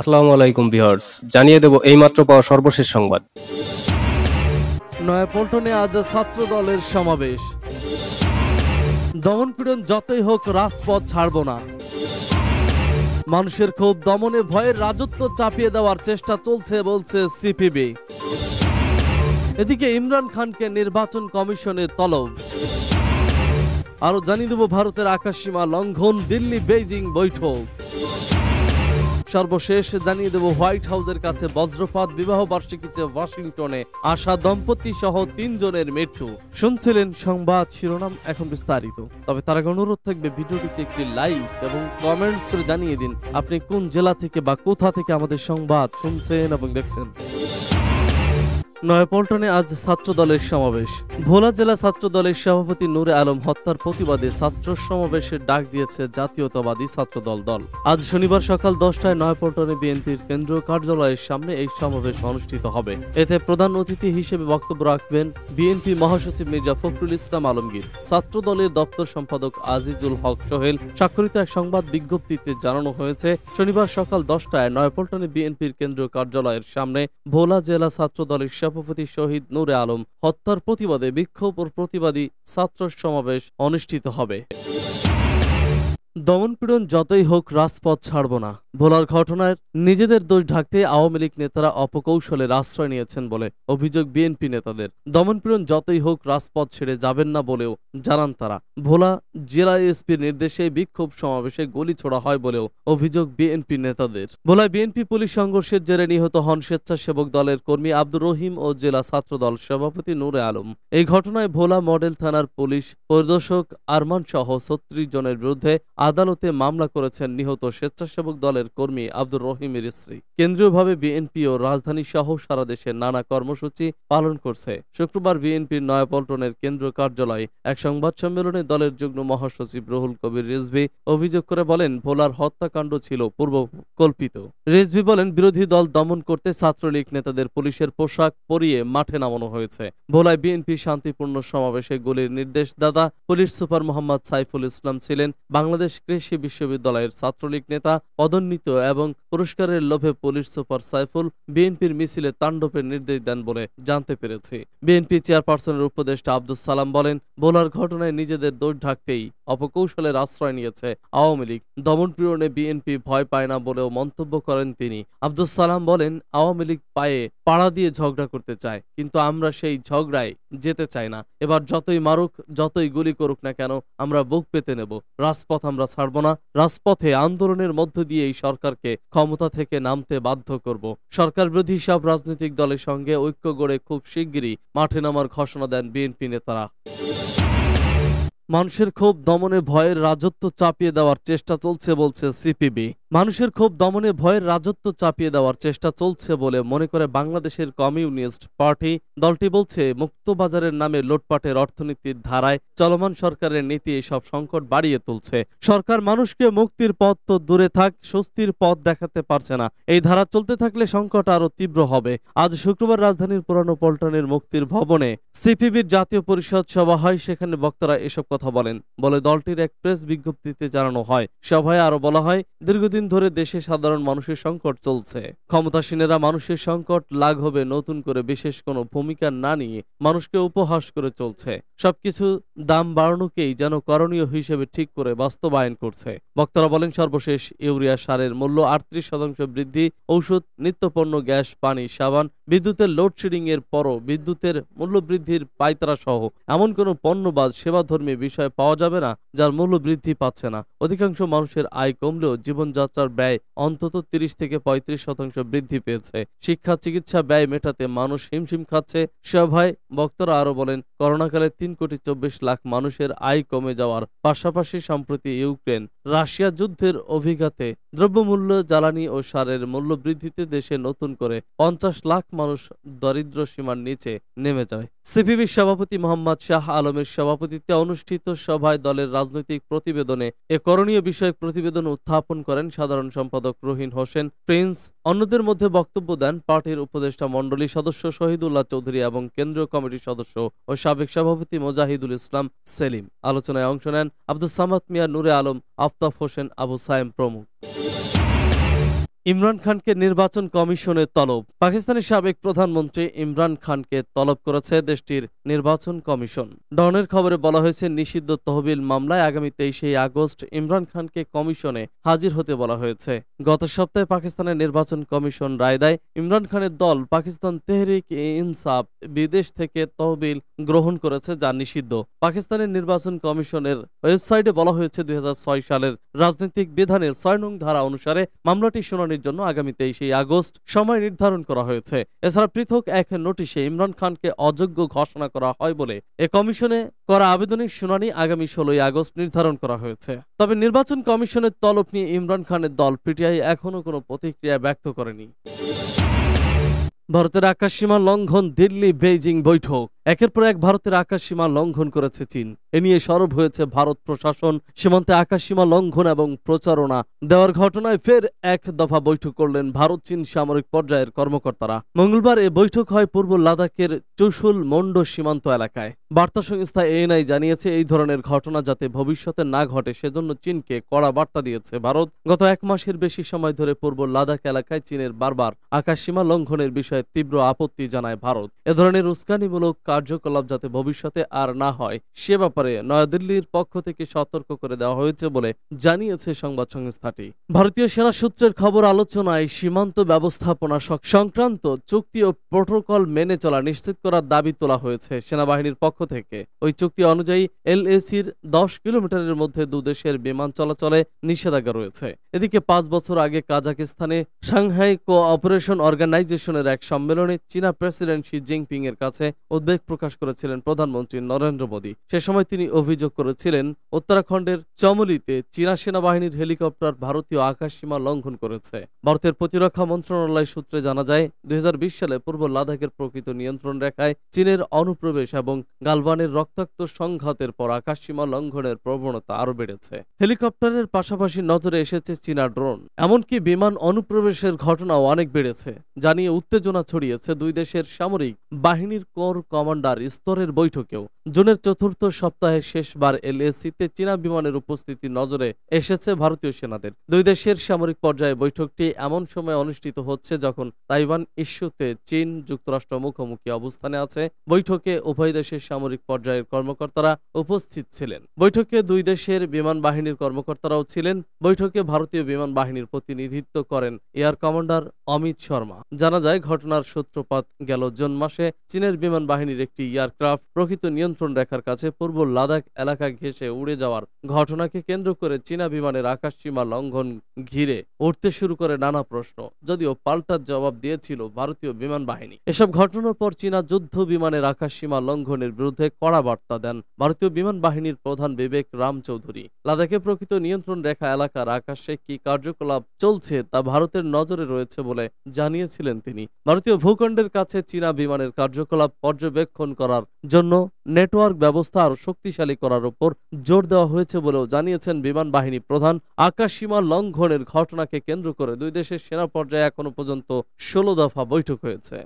আসসালামু আলাইকুম ভিউয়ার্স জানিয়ে দেব এইমাত্র পাওয়া সর্বশেষ সংবাদ নয়াপল্টনে আজ ছাত্র দলের সমাবেশ দমনপীড়ন যতই হোক রাজপথ ছাড়ব না মানুষের খুব দমনে ভয়ের রাজত্ব চাপিয়ে দেওয়ার চেষ্টা চলছে বলছে সিপিবি এদিকে ইমরান খানকে নির্বাচন কমিশনে তলব আরো জানিয়ে দেব ভারতের আকাশসীমা লঙ্ঘন দিল্লি বেইজিং বৈঠক সর্বশেষ জানিয়ে দেব হোয়াইট হাউসের কাছে বজ্রপাত বিবাহ বার্ষিকীতে ওয়াশিংটনে আসা দম্পতি সহ তিনজনের মৃত্যু শুনছিলেন সংবাদ শিরোনাম এখন বিস্তারিত তবে তার আগে অনুরোধ থাকবে ভিডিওটিতে একটি লাইক এবং কমেন্টস করে জানিয়ে দিন আপনি কোন জেলা থেকে বা কোথা থেকে আমাদের সংবাদ শুনছেন এবং দেখছেন নয়পল্টনে আজ ছাত্র দলের সমাবেশ ভোলা জেলা ছাত্র দলের সভাপতি নূরে আলম হত্যার প্রতিবাদে ছাত্র সমাবেশের ডাক দিয়েছে জাতীয়তাবাদী ছাত্র দল দল আজ শনিবার সকাল দশটায় নয়পল্টনে বিএনপির কেন্দ্রীয় কার্যালয়ের সামনে এই সমাবেশ অনুষ্ঠিত হবে এতে প্রধান অতিথি হিসেবে বক্তব্য রাখবেন বিএনপি মহাসচিব মির্জা ফখরুল ইসলাম আলমগীর ছাত্র দলের দপ্তর সম্পাদক আজিজুল হক সোহেল স্বাক্ষরিত এক সংবাদ বিজ্ঞপ্তিতে জানানো হয়েছে শনিবার সকাল দশটায় নয়পল্টনে বিএনপির কেন্দ্রীয় কার্যালয়ের সামনে ভোলা জেলা ছাত্র দলের সভাপতি শহীদ নূরে আলম হত্যার প্রতিবাদে বিক্ষোভ ও প্রতিবাদী ছাত্র সমাবেশ অনুষ্ঠিত হবে দমনপীড়ন যতই হোক রাজপথ ছাড়ব না ভোলার ঘটনার নিজেদের দোষ ঢাকতে আওয়ামী লীগ নেতারা অপকৌশলে আশ্রয় নিয়েছেন বলে অভিযোগ বিএনপি নেতাদের দমনপীড়ন যতই হোক রাজপথ ছেড়ে যাবেন না বলেও জানান তারা ভোলা জেলা এসপির নির্দেশে বিক্ষোভ সমাবেশে গুলি ছোড়া হয় বলেও অভিযোগ বিএনপি নেতাদের ভোলায় বিএনপি পুলিশ সংঘর্ষের জেরে নিহত হন স্বেচ্ছাসেবক দলের কর্মী আব্দুর রহিম ও জেলা ছাত্র দল সভাপতি নূরে আলম এই ঘটনায় ভোলা মডেল থানার পুলিশ পরিদর্শক আরমান সহ ছত্রিশ জনের বিরুদ্ধে আদালতে মামলা করেছেন নিহত স্বেচ্ছাসেবক দলের কর্মী আব্দুর রহিমের স্ত্রী কেন্দ্রীয়ভাবে বিএনপি ও রাজধানী সহ সারা দেশে নানা কর্মসূচি পালন করছে শুক্রবার বিএনপির নয়াপল্টনের কেন্দ্র কার্যালয়ে এক সংবাদ সম্মেলনে দলের যুগ্ম মহাসচিব রহুল কবির রেজভি অভিযোগ করে বলেন ভোলার হত্যাকাণ্ড ছিল পূর্বকল্পিত রেজভি বলেন বিরোধী দল দমন করতে ছাত্রলীগ নেতাদের পুলিশের পোশাক পরিয়ে মাঠে নামানো হয়েছে ভোলায় বিএনপি শান্তিপূর্ণ সমাবেশে গুলির নির্দেশদাতা পুলিশ সুপার মোহাম্মদ সাইফুল ইসলাম ছিলেন বাংলাদেশ বাংলাদেশ কৃষি বিশ্ববিদ্যালয়ের ছাত্রলীগ নেতা পদোন্নীত এবং পুরস্কারের লোভে পুলিশ সুপার সাইফুল বিএনপির মিছিলে তাণ্ডবের নির্দেশ দেন বলে জানতে পেরেছি বিএনপি চেয়ারপারসনের উপদেষ্টা আব্দুল সালাম বলেন বোলার ঘটনায় নিজেদের দোষ ঢাকতেই অপকৌশলের আশ্রয় নিয়েছে আওয়ামী লীগ দমনপীড়নে বিএনপি ভয় পায় না বলেও মন্তব্য করেন তিনি আব্দুল সালাম বলেন আওয়ামী লীগ পায়ে পাড়া দিয়ে ঝগড়া করতে চায় কিন্তু আমরা সেই ঝগড়ায় যেতে চাই না এবার যতই মারুক যতই গুলি করুক না কেন আমরা বুক পেতে নেব রাজপথ আমরা ছাড়ব না রাজপথে আন্দোলনের মধ্য দিয়ে এই সরকারকে ক্ষমতা থেকে নামতে বাধ্য করব সরকার বিরোধী সব রাজনৈতিক দলের সঙ্গে ঐক্য গড়ে খুব শিগগিরই মাঠে নামার ঘোষণা দেন বিএনপি নেতারা মানুষের ক্ষোভ দমনে ভয়ের রাজত্ব চাপিয়ে দেওয়ার চেষ্টা চলছে বলছে সিপিবি মানুষের ক্ষোভ দমনে ভয়ের রাজত্ব চাপিয়ে দেওয়ার চেষ্টা চলছে বলে মনে করে বাংলাদেশের কমিউনিস্ট পার্টি দলটি বলছে মুক্তবাজারের নামে লোটপাটের অর্থনীতির ধারায় চলমান সরকারের নীতি এসব সংকট বাড়িয়ে তুলছে সরকার মানুষকে মুক্তির পথ তো দূরে থাক স্বস্তির পথ দেখাতে পারছে না এই ধারা চলতে থাকলে সংকট আরও তীব্র হবে আজ শুক্রবার রাজধানীর পুরানো পল্টনের মুক্তির ভবনে সিপিবির জাতীয় পরিষদ সভা হয় সেখানে বক্তারা এসব কথা বলেন বলে দলটির এক প্রেস বিজ্ঞপ্তিতে জানানো হয় সভায় আরও বলা হয় দীর্ঘদিন দীর্ঘদিন ধরে দেশে সাধারণ মানুষের সংকট চলছে ক্ষমতাসীনেরা মানুষের সংকট লাঘবে নতুন করে বিশেষ কোনো ভূমিকা না নিয়ে মানুষকে উপহাস করে চলছে সবকিছু দাম বাড়ানোকেই যেন করণীয় হিসেবে ঠিক করে বাস্তবায়ন করছে বক্তারা বলেন সর্বশেষ ইউরিয়া সারের মূল্য আটত্রিশ শতাংশ বৃদ্ধি ঔষধ নিত্যপণ্য গ্যাস পানি সাবান বিদ্যুতের লোডশেডিং এর পরও বিদ্যুতের মূল্য বৃদ্ধির পাইতারা সহ এমন কোনো পণ্য বা সেবাধর্মী বিষয় পাওয়া যাবে না যার মূল্য বৃদ্ধি পাচ্ছে না অধিকাংশ মানুষের আয় কমলেও জীবনযাত্রার ব্যয় অন্তত তিরিশ থেকে পঁয়ত্রিশ শতাংশ বৃদ্ধি পেয়েছে শিক্ষা চিকিৎসা ব্যয় মেটাতে মানুষ হিমশিম খাচ্ছে সভায় বক্তারা আরো বলেন করোনাকালে তিন কোটি চব্বিশ লাখ লাখ মানুষের আয় কমে যাওয়ার পাশাপাশি সম্প্রতি ইউক্রেন রাশিয়া যুদ্ধের অভিঘাতে দ্রব্যমূল্য জ্বালানি ও সারের মূল্য বৃদ্ধিতে দেশে নতুন করে পঞ্চাশ লাখ মানুষ দরিদ্র সীমার নিচে নেমে যায় সিপিবি সভাপতি মোহাম্মদ শাহ আলমের সভাপতিত্বে অনুষ্ঠিত সভায় দলের রাজনৈতিক প্রতিবেদনে এ করণীয় বিষয়ক প্রতিবেদন উত্থাপন করেন সাধারণ সম্পাদক রহিন হোসেন প্রিন্স অন্যদের মধ্যে বক্তব্য দেন পার্টির উপদেষ্টা মণ্ডলী সদস্য শহীদুল্লাহ চৌধুরী এবং কেন্দ্রীয় কমিটির সদস্য ও সাবেক সভাপতি মোজাহিদুল ইসলাম সেলিম আলোচনায় অংশ নেন আব্দুল সামাদ মিয়া নুরে আলম আফতাফ হোসেন আবু সায়েম প্রমুখ ইমরান খানকে নির্বাচন কমিশনের তলব পাকিস্তানের সাবেক প্রধানমন্ত্রী ইমরান খানকে তলব করেছে দেশটির নির্বাচন কমিশন ডনের খবরে বলা হয়েছে নিষিদ্ধ তহবিল মামলায় আগামী তেইশে আগস্ট ইমরান খানকে কমিশনে হাজির হতে বলা হয়েছে গত সপ্তাহে পাকিস্তানের নির্বাচন কমিশন রায় দেয় ইমরান খানের দল পাকিস্তান তেহরিক ইনসাফ বিদেশ থেকে তহবিল গ্রহণ করেছে যা নিষিদ্ধ পাকিস্তানের নির্বাচন কমিশনের ওয়েবসাইটে বলা হয়েছে দুই সালের রাজনৈতিক বিধানের ছয় নং ধারা অনুসারে মামলাটি শুনানির শুনানির জন্য আগামী তেইশে আগস্ট সময় নির্ধারণ করা হয়েছে এছাড়া পৃথক এক নোটিশে ইমরান খানকে অযোগ্য ঘোষণা করা হয় বলে এ কমিশনে করা আবেদনের শুনানি আগামী ষোলোই আগস্ট নির্ধারণ করা হয়েছে তবে নির্বাচন কমিশনের তলব নিয়ে ইমরান খানের দল পিটিআই এখনও কোনো প্রতিক্রিয়া ব্যক্ত করেনি ভারতের আকাশসীমা লঙ্ঘন দিল্লি বেইজিং বৈঠক একের পর এক ভারতের আকাশ সীমা লঙ্ঘন করেছে চীন এ নিয়ে সরব হয়েছে ভারত প্রশাসন সীমান্তে আকাশ সীমা লঙ্ঘন এবং প্রচারণা দেওয়ার ঘটনায় ফের এক দফা বৈঠক করলেন ভারত চীন সামরিক পর্যায়ের কর্মকর্তারা মঙ্গলবার এ বৈঠক হয় পূর্ব লাদাখের চৌসুল মন্ড সীমান্ত এলাকায় বার্তা সংস্থা এএনআই জানিয়েছে এই ধরনের ঘটনা যাতে ভবিষ্যতে না ঘটে সেজন্য চীনকে কড়া বার্তা দিয়েছে ভারত গত এক মাসের বেশি সময় ধরে পূর্ব লাদাখ এলাকায় চীনের বারবার আকাশ সীমা লঙ্ঘনের বিষয়ে তীব্র আপত্তি জানায় ভারত এ ধরনের উস্কানিমূলক কার্যকলাপ যাতে ভবিষ্যতে আর না হয় সে ব্যাপারে নয়াদিল্লির পক্ষ থেকে সতর্ক করে দেওয়া হয়েছে বলে জানিয়েছে সংবাদ সংস্থাটি ভারতীয় সেনা সূত্রের খবর আলোচনায় সীমান্ত ব্যবস্থাপনা সংক্রান্ত চুক্তি ও প্রোটোকল মেনে চলা নিশ্চিত করার দাবি তোলা হয়েছে সেনাবাহিনীর পক্ষ থেকে ওই চুক্তি অনুযায়ী এলএসির দশ কিলোমিটারের মধ্যে দুদেশের বিমান চলাচলে নিষেধাজ্ঞা রয়েছে এদিকে পাঁচ বছর আগে কাজাকিস্তানে সাংহাই কো অপারেশন অর্গানাইজেশনের এক সম্মেলনে চীনা প্রেসিডেন্ট শি জিনপিং এর কাছে উদ্বেগ উদ্বেগ প্রকাশ করেছিলেন প্রধানমন্ত্রী নরেন্দ্র মোদী সে সময় তিনি অভিযোগ করেছিলেন উত্তরাখণ্ডের চমলিতে চীনা সেনাবাহিনীর হেলিকপ্টার ভারতীয় আকাশসীমা লঙ্ঘন করেছে ভারতের প্রতিরক্ষা মন্ত্রণালয় সূত্রে জানা যায় দুই সালে পূর্ব লাদাখের প্রকৃত নিয়ন্ত্রণ রেখায় চীনের অনুপ্রবেশ এবং গালবানের রক্তাক্ত সংঘাতের পর আকাশসীমা লঙ্ঘনের প্রবণতা আরও বেড়েছে হেলিকপ্টারের পাশাপাশি নজরে এসেছে চীনা ড্রোন এমনকি বিমান অনুপ্রবেশের ঘটনাও অনেক বেড়েছে জানিয়ে উত্তেজনা ছড়িয়েছে দুই দেশের সামরিক বাহিনীর কর কমান্ড কমান্ডার স্তরের বৈঠকেও জুনের চতুর্থ সপ্তাহে শেষবার এলএসিতে চীনা বিমানের উপস্থিতি নজরে এসেছে ভারতীয় সেনাদের দুই দেশের সামরিক পর্যায়ে বৈঠকটি এমন সময় অনুষ্ঠিত হচ্ছে যখন তাইওয়ান ইস্যুতে চীন যুক্তরাষ্ট্র মুখোমুখি অবস্থানে আছে বৈঠকে উভয় দেশের সামরিক পর্যায়ের কর্মকর্তারা উপস্থিত ছিলেন বৈঠকে দুই দেশের বিমান বাহিনীর কর্মকর্তারাও ছিলেন বৈঠকে ভারতীয় বিমান বাহিনীর প্রতিনিধিত্ব করেন এয়ার কমান্ডার অমিত শর্মা জানা যায় ঘটনার সূত্রপাত গেল জুন মাসে চীনের বিমান বাহিনীর বাহিনীর একটি এয়ারক্রাফট প্রকৃত নিয়ন্ত্রণ রেখার কাছে পূর্ব লাদাখ এলাকা ঘেঁষে উড়ে যাওয়ার ঘটনাকে কেন্দ্র করে চীনা বিমানের আকাশ সীমা লঙ্ঘন ঘিরে উঠতে শুরু করে নানা প্রশ্ন যদিও পাল্টার জবাব দিয়েছিল ভারতীয় বিমান বাহিনী এসব ঘটনার পর চীনা যুদ্ধ বিমানের আকাশ সীমা লঙ্ঘনের বিরুদ্ধে কড়া বার্তা দেন ভারতীয় বিমান বাহিনীর প্রধান বিবেক রাম চৌধুরী লাদাখে প্রকৃত নিয়ন্ত্রণ রেখা এলাকার আকাশে কি কার্যকলাপ চলছে তা ভারতের নজরে রয়েছে বলে জানিয়েছিলেন তিনি ভারতীয় ভূখণ্ডের কাছে চীনা বিমানের কার্যকলাপ পর্যবেক্ষণ সংরক্ষণ করার জন্য নেটওয়ার্ক ব্যবস্থা আরও শক্তিশালী করার উপর জোর দেওয়া হয়েছে বলেও জানিয়েছেন বিমান বাহিনী প্রধান আকাশসীমা লঙ্ঘনের ঘটনাকে কেন্দ্র করে দুই দেশের সেনা পর্যায়ে এখনও পর্যন্ত ষোলো দফা বৈঠক হয়েছে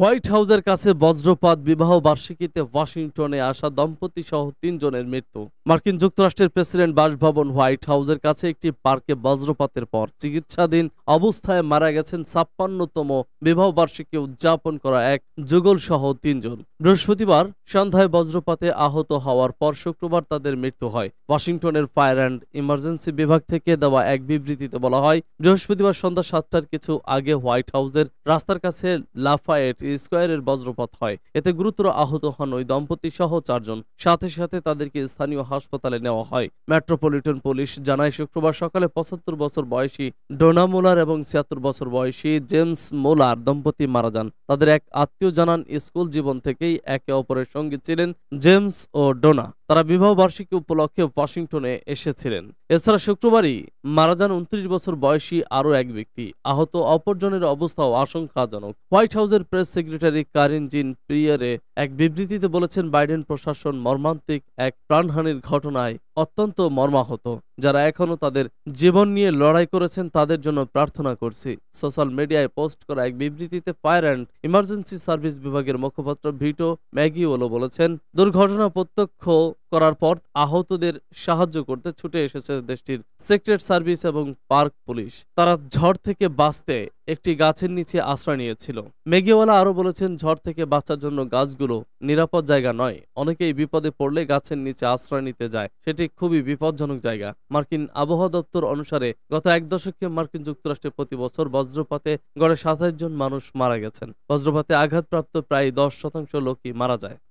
হোয়াইট হাউসের কাছে বজ্রপাত বিবাহ বার্ষিকীতে ওয়াশিংটনে আসা দম্পতি সহ তিনজনের মৃত্যু মার্কিন যুক্তরাষ্ট্রের প্রেসিডেন্ট বাসভবন হোয়াইট হাউসের কাছে একটি পার্কে বজ্রপাতের পর চিকিৎসাধীন অবস্থায় মারা গেছেন ছাপ্পান্নতম বিবাহ বার্ষিকী উদযাপন করা এক যুগল সহ তিনজন বৃহস্পতিবার সন্ধ্যায় বজ্রপাতে আহত হওয়ার পর শুক্রবার তাদের মৃত্যু হয় ওয়াশিংটনের ফায়ার অ্যান্ড ইমার্জেন্সি বিভাগ থেকে দেওয়া এক বিবৃতিতে বলা হয় বৃহস্পতিবার সন্ধ্যা সাতটার কিছু আগে হোয়াইট হাউজের রাস্তার কাছে লাফায়েট স্কোয়ারের বজ্রপাত হয় এতে গুরুতর আহত হন ওই দম্পতি সহ চারজন সাথে সাথে তাদেরকে স্থানীয় হাসপাতালে নেওয়া হয় মেট্রোপলিটন পুলিশ জানায় শুক্রবার সকালে পঁচাত্তর বছর বয়সী ডোনা মোলার এবং ছিয়াত্তর বছর বয়সী জেমস মোলার দম্পতি মারা যান তাদের এক আত্মীয় জানান স্কুল জীবন থেকেই একে অপরের সঙ্গে ছিলেন জেমস ও ডোনা তারা বিবাহ বার্ষিকী উপলক্ষে ওয়াশিংটনে এসেছিলেন এছাড়া শুক্রবারই মারা যান উনত্রিশ বছর বয়সী আরও এক ব্যক্তি আহত অপরজনের অবস্থাও আশঙ্কাজনক হোয়াইট হাউসের প্রেস সেক্রেটারি কারিন জিন প্রিয়ারে এক বিবৃতিতে বলেছেন বাইডেন প্রশাসন মর্মান্তিক এক প্রাণহানির ঘটনায় অত্যন্ত মর্মাহত যারা এখনও তাদের জীবন নিয়ে লড়াই করেছেন তাদের জন্য প্রার্থনা করছি সোশ্যাল মিডিয়ায় পোস্ট করা এক বিবৃতিতে ফায়ার অ্যান্ড ইমার্জেন্সি সার্ভিস বিভাগের মুখপাত্র ভিটো ম্যাগিওলো বলেছেন দুর্ঘটনা প্রত্যক্ষ করার পর আহতদের সাহায্য করতে ছুটে এসেছে দেশটির সিক্রেট সার্ভিস এবং পার্ক পুলিশ তারা ঝড় থেকে বাঁচতে একটি গাছের নিচে আশ্রয় নিয়েছিল মেঘেওয়ালা আরও বলেছেন ঝড় থেকে বাঁচার জন্য গাছগুলো নিরাপদ জায়গা নয় অনেকেই বিপদে পড়লে গাছের নিচে আশ্রয় নিতে যায় সেটি খুবই বিপজ্জনক জায়গা মার্কিন আবহাওয়া দপ্তর অনুসারে গত এক দশকে মার্কিন যুক্তরাষ্ট্রে প্রতি বছর বজ্রপাতে গড়ে সাতাশ জন মানুষ মারা গেছেন বজ্রপাতে আঘাতপ্রাপ্ত প্রায় দশ শতাংশ লোকই মারা যায়